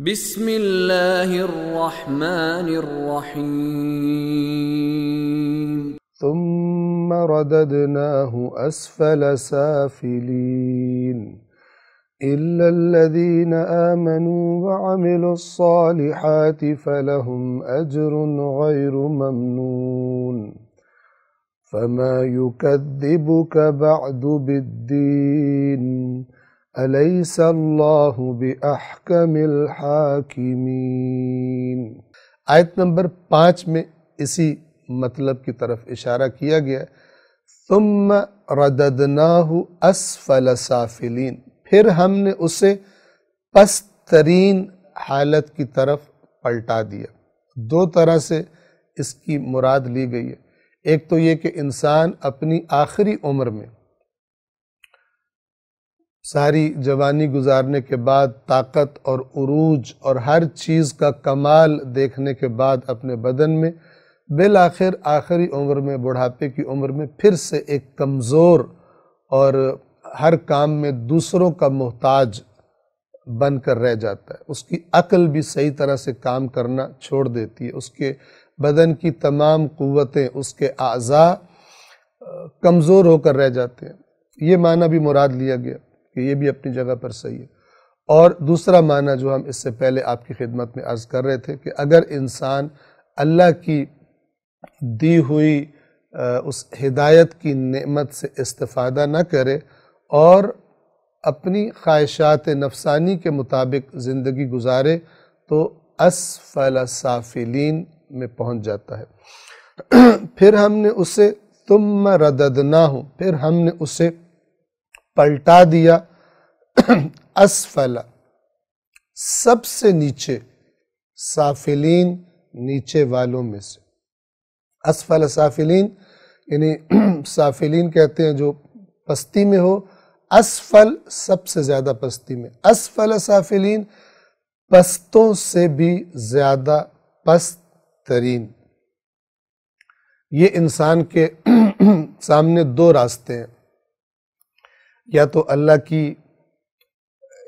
بسم الله الرحمن الرحيم ثم رددناه أسفل سافلين إلا الذين آمنوا وعملوا الصالحات فلهم أجر غير ممنون فما يكذبك بعد بالدين أليس الله بأحكم الحاكمين आयत नंबर पाँच में इसी मतलब की तरफ इशारा किया गया तुम रददनाहु असफल साफिलीन फिर हमने उसे पस्तरीन हालत की तरफ पलटा दिया दो तरह से इसकी मुराद ली गई है एक तो ये कि इंसान अपनी आखिरी उम्र में सारी जवानी गुजारने के बाद ताकत और उरूज और हर चीज़ का कमाल देखने के बाद अपने बदन में बिल आखिर आखिरी उम्र में बुढ़ापे की उम्र में फिर से एक कमज़ोर और हर काम में दूसरों का मोहताज बन कर रह जाता है उसकी अकल भी सही तरह से काम करना छोड़ देती है उसके बदन की तमाम क़वतें उसके अज़ा कमज़ोर होकर रह जाते हैं ये माना भी मुराद लिया गया कि ये भी अपनी जगह पर सही है और दूसरा माना जो हम इससे पहले आपकी खिदमत में अर्ज़ कर रहे थे कि अगर इंसान अल्लाह की दी हुई उस हिदायत की नेमत से इस्तादा न करे और अपनी ख्वाहिशात नफसानी के मुताबिक ज़िंदगी गुजारे तो असफल साफिलीन में पहुंच जाता है फिर हमने उसे तुम रददना हो फिर हमने उसे पलटा दिया असफल सबसे नीचे साफिलीन नीचे वालों में से असफल साफिलीन यानी साफिलीन कहते हैं जो पस्ती में हो असफल सबसे ज़्यादा पस्ती में असफल साफिलीन पस्तों से भी ज़्यादा पस्त तरीन ये इंसान के सामने दो रास्ते हैं या तो अल्लाह की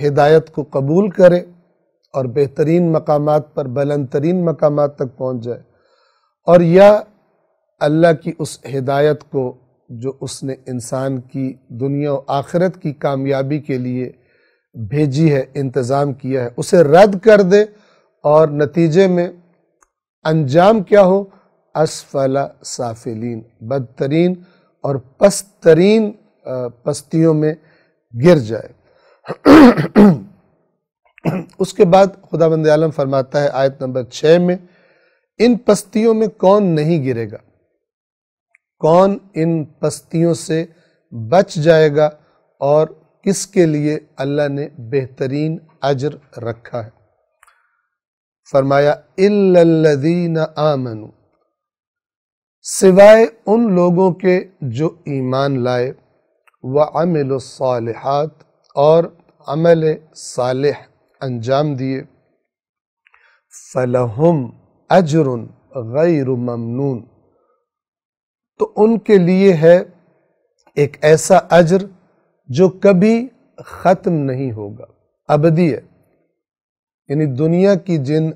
हिदायत को कबूल करे और बेहतरीन मकाम पर बुलंद तरीन मकाम तक पहुँच जाए और या अल्लाह की उस हिदायत को जो उसने इंसान की दुनिया और आखिरत की कामयाबी के लिए भेजी है इंतज़ाम किया है उसे रद्द कर दे और नतीजे में अंजाम क्या हो असफला साफिलीन बदतरीन और पस्तरीन पस्तियों में गिर जाए उसके बाद खुदा बंद आलम फरमाता है आयत नंबर छः में इन पस्तियों में कौन नहीं गिरेगा कौन इन पस्तियों से बच जाएगा और किसके लिए अल्लाह ने बेहतरीन अजर रखा है फरमाया इल्लल्लज़ीन आमनु सिवाय उन लोगों के जो ईमान लाए व अमिलसालहत और अमल साल अंजाम दिए फ़लहम अजर गैर ममनून तो उनके लिए है एक ऐसा अजर जो कभी ख़त्म नहीं होगा अबदी है यानी दुनिया की जिन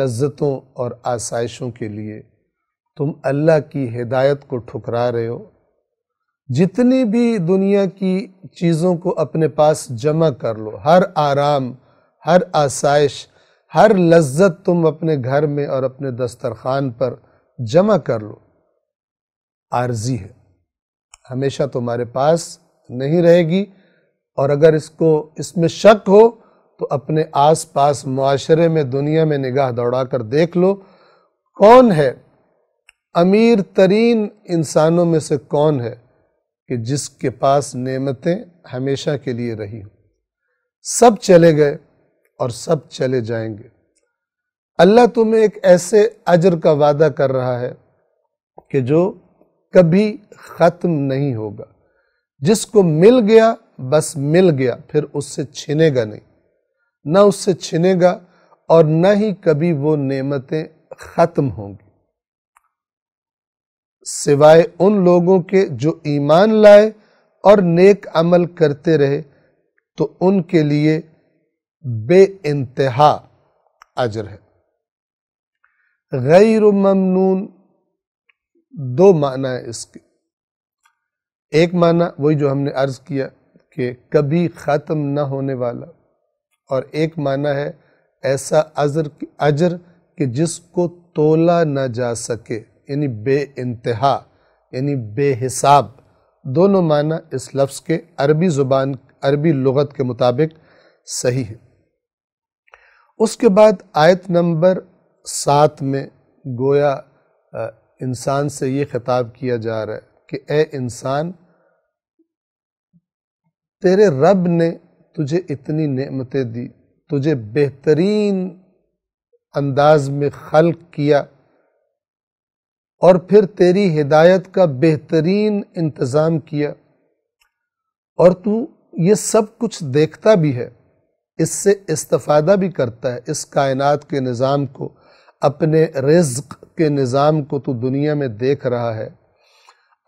लज्जतों और आसाइशों के लिए तुम अल्लाह की हिदायत को ठुकरा रहे हो जितनी भी दुनिया की चीज़ों को अपने पास जमा कर लो हर आराम हर आसाइश हर लज्जत तुम अपने घर में और अपने दस्तरखान पर जमा कर लो आर्जी है हमेशा तुम्हारे पास नहीं रहेगी और अगर इसको इसमें शक हो तो अपने आस पास माशरे में दुनिया में निगाह दौड़ा कर देख लो कौन है अमीर तरीन इंसानों में से कौन है कि जिसके पास नेमतें हमेशा के लिए रही सब चले गए और सब चले जाएंगे अल्लाह तुम्हें एक ऐसे अजर का वादा कर रहा है कि जो कभी ख़त्म नहीं होगा जिसको मिल गया बस मिल गया फिर उससे छिनेगा नहीं ना उससे छिनेगा और ना ही कभी वो नेमतें ख़त्म होंगी सिवाय उन लोगों के जो ईमान लाए और नेक अमल करते रहे तो उनके लिए बे इंतहा अजर है गैर ममनून दो माना है इसके एक माना वही जो हमने अर्ज किया कि कभी ख़त्म ना होने वाला और एक माना है ऐसा अजर अजर कि जिसको तोला ना जा सके यानी बे इंतहा यानी बेहिसाब दोनों माना इस लफ्ज़ के अरबी ज़ुबान अरबी लगत के मुताबिक सही है उसके बाद आयत नंबर सात में गोया इंसान से ये ख़िताब किया जा रहा है कि ए इंसान तेरे रब ने तुझे इतनी नेमतें दी तुझे बेहतरीन अंदाज में खल किया और फिर तेरी हिदायत का बेहतरीन इंतज़ाम किया और तू ये सब कुछ देखता भी है इससे इस्तफ़ादा भी करता है इस कायनात के निज़ाम को अपने रिज्क के निज़ाम को तू दुनिया में देख रहा है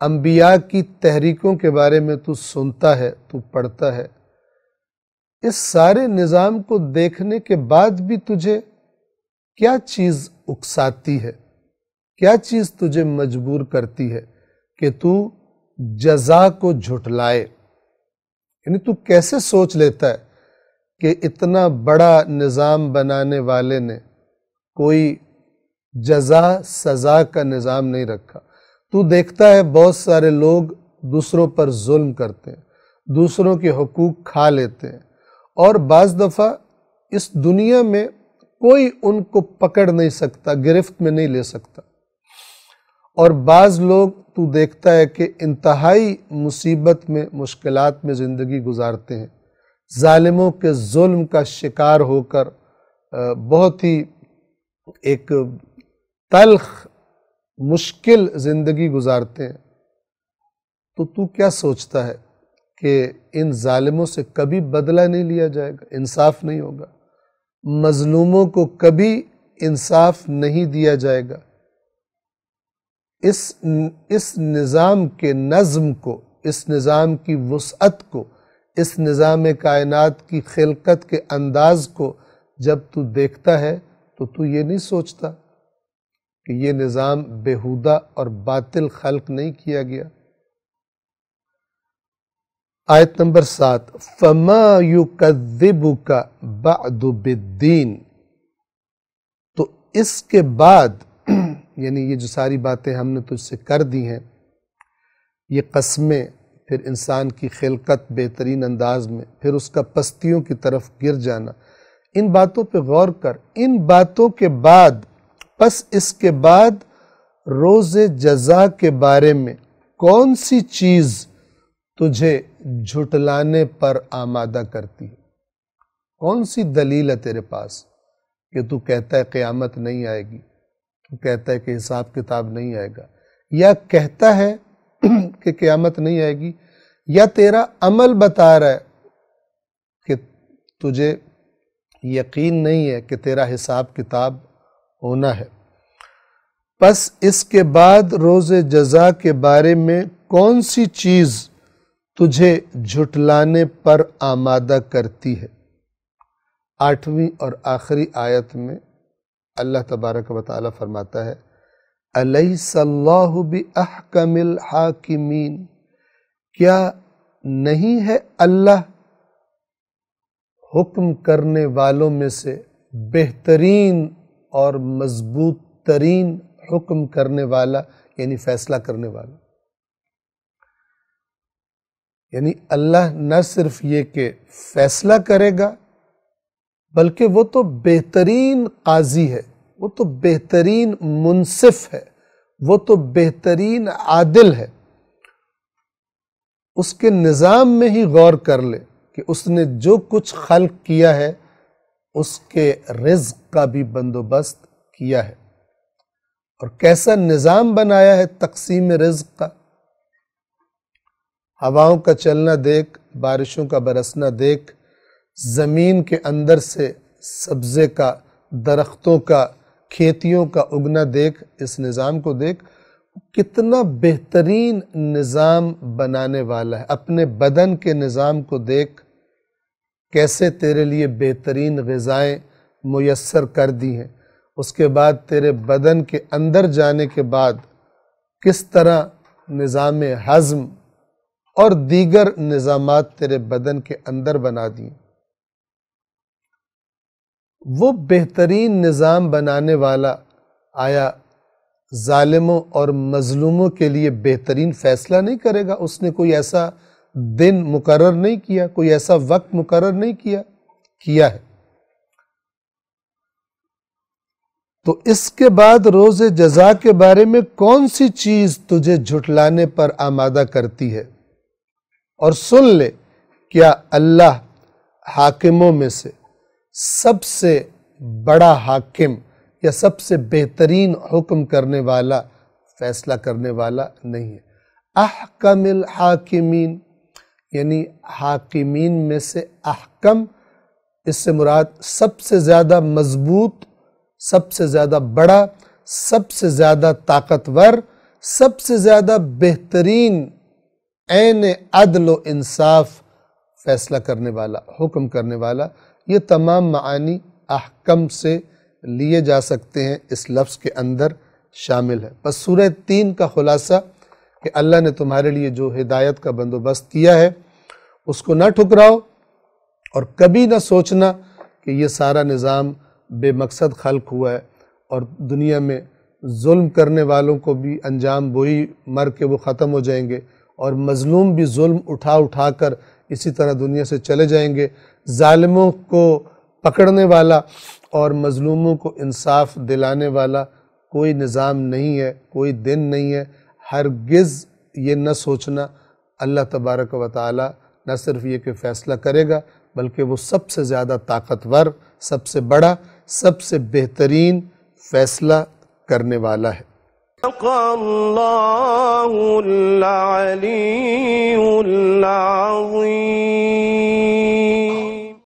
अम्बिया की तहरीकों के बारे में तू सुनता है तू पढ़ता है इस सारे निज़ाम को देखने के बाद भी तुझे क्या चीज़ उकसाती है क्या चीज़ तुझे मजबूर करती है कि तू जजा को झुटलाए यानी तू कैसे सोच लेता है कि इतना बड़ा निज़ाम बनाने वाले ने कोई जजा सज़ा का निज़ाम नहीं रखा तू देखता है बहुत सारे लोग दूसरों पर जुल्म करते हैं दूसरों के हकूक़ खा लेते हैं और बज़ दफ़ा इस दुनिया में कोई उनको पकड़ नहीं सकता गिरफ्त में नहीं ले सकता और बाज़ लोग तू देखता है कि इंतहाई मुसीबत में मुश्किल में ज़िंदगी गुजारते हैं ालिमों के जुल्म का शिकार होकर बहुत ही एक तलख मुश्किल ज़िंदगी गुजारते हैं तो तू क्या सोचता है कि इन ालिमों से कभी बदला नहीं लिया जाएगा इंसाफ नहीं होगा मज़लूमों को कभी इंसाफ नहीं दिया जाएगा इस इस निज़ाम के नज़म को इस निज़ाम की वसअत को इस निज़ाम कायनात की खिलकत के अंदाज को जब तू देखता है तो तू ये नहीं सोचता कि ये निज़ाम बेहुदा और बातिल खल्क नहीं किया गया आयत नंबर सात फमा यु कदबू का बदुबिद्दीन तो इसके बाद यानी ये जो सारी बातें हमने तुझसे कर दी हैं ये कस्में फिर इंसान की खिलकत बेहतरीन अंदाज में फिर उसका पस्तियों की तरफ गिर जाना इन बातों पे गौर कर इन बातों के बाद बस इसके बाद रोज़ जजा के बारे में कौन सी चीज़ तुझे झुटलाने पर आमादा करती है कौन सी दलील है तेरे पास कि तू कहता है क़यामत नहीं आएगी तो कहता है कि हिसाब किताब नहीं आएगा या कहता है कि क़यामत नहीं आएगी या तेरा अमल बता रहा है कि तुझे यकीन नहीं है कि तेरा हिसाब किताब होना है बस इसके बाद रोज़ जजा के बारे में कौन सी चीज़ तुझे झुटलाने पर आमादा करती है आठवीं और आखिरी आयत में अल्लाह तबारक वाली फरमाता है अलहकमिल हाकिमीन क्या नहीं है अल्लाह हुक्म करने वालों में से बेहतरीन और मजबूत तरीन हुक्म करने वाला यानी फैसला करने वाला यानी अल्लाह न सिर्फ ये कि फैसला करेगा बल्कि वो तो बेहतरीन काजी है वो तो बेहतरीन मुनसिफ है वो तो बेहतरीन आदिल है उसके निज़ाम में ही गौर कर ले कि उसने जो कुछ खल किया है उसके रिज का भी बंदोबस्त किया है और कैसा निज़ाम बनाया है तकसीम रिज का हवाओं का चलना देख बारिशों का बरसना देख ज़मीन के अंदर से सब्ज़े का दरख्तों का खेतियों का उगना देख इस निज़ाम को देख कितना बेहतरीन निज़ाम बनाने वाला है अपने बदन के निज़ाम को देख कैसे तेरे लिए बेहतरीन गज़ाएँ मैसर कर दी हैं उसके बाद तेरे बदन के अंदर जाने के बाद किस तरह निज़ाम हज़म और दीगर निज़ाम तेरे बदन के अंदर बना दिए वो बेहतरीन निज़ाम बनाने वाला आया जालिमों और मज़लूमों के लिए बेहतरीन फ़ैसला नहीं करेगा उसने कोई ऐसा दिन मुकर नहीं किया कोई ऐसा वक्त मुकर नहीं किया किया है तो इसके बाद रोज़ जजा के बारे में कौन सी चीज़ तुझे झुटलाने पर आमादा करती है और सुन ले क्या अल्लाह हाकिमों में से सबसे बड़ा हाकिम या सबसे बेहतरीन हुक्म करने वाला फैसला करने वाला नहीं है अहकमिल हाकिमीन यानी हाकिमीन में से अहकम इससे मुराद सबसे ज़्यादा मजबूत सबसे ज़्यादा बड़ा सबसे ज़्यादा ताकतवर सबसे ज़्यादा बेहतरीन एन अदल इंसाफ फैसला करने वाला हुक्म करने वाला ये तमाम मानी अहकम से लिए जा सकते हैं इस लफ्ज़ के अंदर शामिल है बस सूर्य तीन का ख़ुलासा कि अल्लाह ने तुम्हारे लिए जो हिदायत का बंदोबस्त किया है उसको ना ठुकराओ और कभी ना सोचना कि ये सारा निज़ाम बेमकसद खल्क हुआ है और दुनिया में जुल्म करने वालों को भी अंजाम वही मर के वो ख़त्म हो जाएंगे और मज़लूम भी जुल्म उठा उठा कर इसी तरह दुनिया से चले जाएंगे ालमों को पकड़ने वाला और मज़लूमों को इंसाफ दिलाने वाला कोई निज़ाम नहीं है कोई दिन नहीं है हरगिज़ ये न सोचना अल्लाह तबारक व ताली न सिर्फ ये कि फ़ैसला करेगा बल्कि वो सबसे ज़्यादा ताकतवर सबसे बड़ा सबसे बेहतरीन फ़ैसला करने वाला है अल्लाह